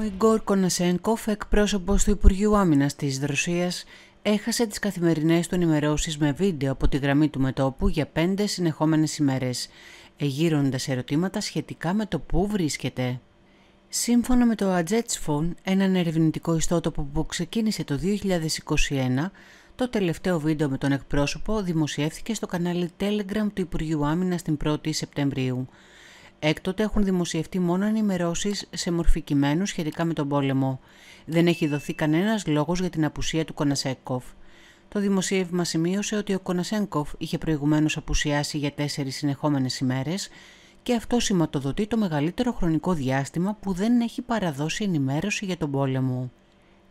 Ο Ιγκόρ Κονασένκοφ, εκπρόσωπος του Υπουργείου Άμυνας της Ρωσίας, έχασε τις καθημερινές του ενημερώσεις με βίντεο από τη γραμμή του μετόπου για πέντε συνεχόμενες ημέρες, εγείροντας ερωτήματα σχετικά με το πού βρίσκεται. Σύμφωνα με το Phone, έναν ερευνητικό ιστότοπο που ξεκίνησε το 2021, το τελευταίο βίντεο με τον εκπρόσωπο δημοσιεύθηκε στο κανάλι Telegram του Υπουργείου Άμυνας την 1η Σεπτεμβρίου. Έκτοτε έχουν δημοσιευτεί μόνο ενημερώσεις σε μορφή κειμένου σχετικά με τον πόλεμο. Δεν έχει δοθεί κανένας λόγος για την απουσία του Κονασέκοφ. Το δημοσίευμα σημείωσε ότι ο Κονασέγκοφ είχε προηγουμένως απουσιάσει για τέσσερις συνεχόμενες ημέρες και αυτό σηματοδοτεί το μεγαλύτερο χρονικό διάστημα που δεν έχει παραδώσει ενημέρωση για τον πόλεμο.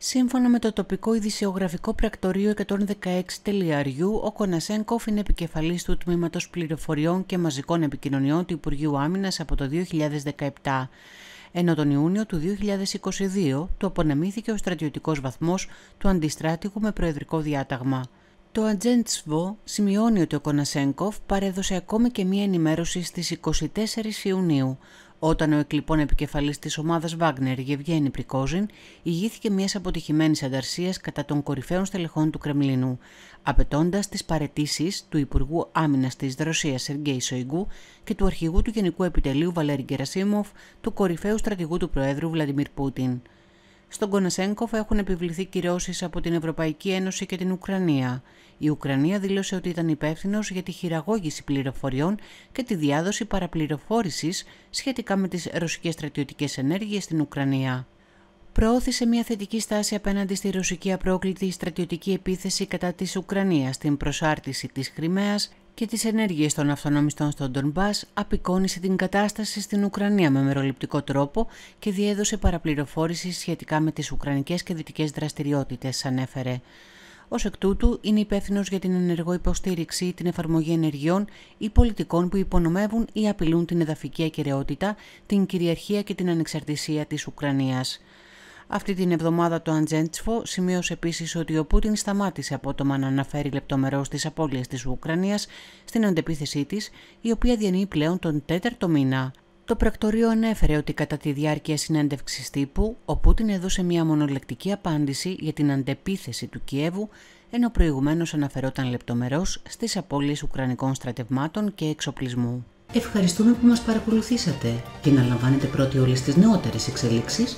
Σύμφωνα με το τοπικό ειδησιογραφικό πρακτορείο 116.ru, ο Κονασένκοφ είναι επικεφαλής του τμήματος πληροφοριών και μαζικών επικοινωνιών του Υπουργείου Άμυνας από το 2017. Ενώ τον Ιούνιο του 2022 του απονεμήθηκε ο στρατιωτικός βαθμός του αντιστράτηγου με προεδρικό διάταγμα. Το Ατζέντσβο σημειώνει ότι ο Κονασένκοφ παρέδωσε ακόμη και μία ενημέρωση στις 24 Ιουνίου, όταν ο εκλειπών επικεφαλής της ομάδας Βάγνερ Γευγένη Πρικόζιν, ηγήθηκε μιας αποτυχημένης ανταρσίας κατά των κορυφαίων στελεχών του Κρεμλινού, απαιτώντας τις παρετήσεις του Υπουργού Άμυνας της Ρωσίας Σεργέη Σοϊγκού και του αρχηγού του Γενικού Επιτελείου Βαλέρη Γκερασίμοφ, του κορυφαίου στρατηγού του Προέδρου Βλαντιμίρ Πούτιν. Στον Κονασέγκοφ έχουν επιβληθεί κυρώσεις από την Ευρωπαϊκή Ένωση και την Ουκρανία. Η Ουκρανία δήλωσε ότι ήταν υπεύθυνος για τη χειραγώγηση πληροφοριών και τη διάδοση παραπληροφόρησης σχετικά με τις ρωσικές στρατιωτικές ενέργειες στην Ουκρανία. Προώθησε μια θετική στάση απέναντι στη ρωσική απρόκλητη στρατιωτική επίθεση κατά της Ουκρανίας, στην προσάρτηση της Χρυμαία και τις ενέργειες των αυτονομιστών στον Ντονμπάς απεικόνισε την κατάσταση στην Ουκρανία με μεροληπτικό τρόπο και διέδωσε παραπληροφόρηση σχετικά με τις ουκρανικές και δυτικές δραστηριότητες, ανέφερε. Ως εκ τούτου, είναι υπεύθυνος για την ενεργό υποστήριξη ή την εφαρμογή ενεργειών ή πολιτικών που υπονομεύουν ή απειλούν την εδαφική ακαιρεότητα, την κυριαρχία και την ανεξαρτησία της Ουκρανίας. Αυτή την εβδομάδα το Αντζέντσφο σημείωσε επίσης ότι ο Πούτιν σταμάτησε απότομα να αναφέρει λεπτομερώς τις απώλειες της Ουκρανίας στην αντεπίθεσή της, η οποία διανύει πλέον τον τέταρτο μήνα. Το πρακτορείο ανέφερε ότι κατά τη διάρκεια συνέντευξης τύπου, ο Πούτιν έδωσε μια μονολεκτική απάντηση για την αντεπίθεση του Κιέβου, ενώ προηγουμένως αναφερόταν λεπτομερώς στις απώλειες Ουκρανικών στρατευμάτων και εξοπλισμού. Ευχαριστούμε που μας παρακολουθήσατε και να λαμβάνετε πρώτοι όλες τις νεότερες εξελίξεις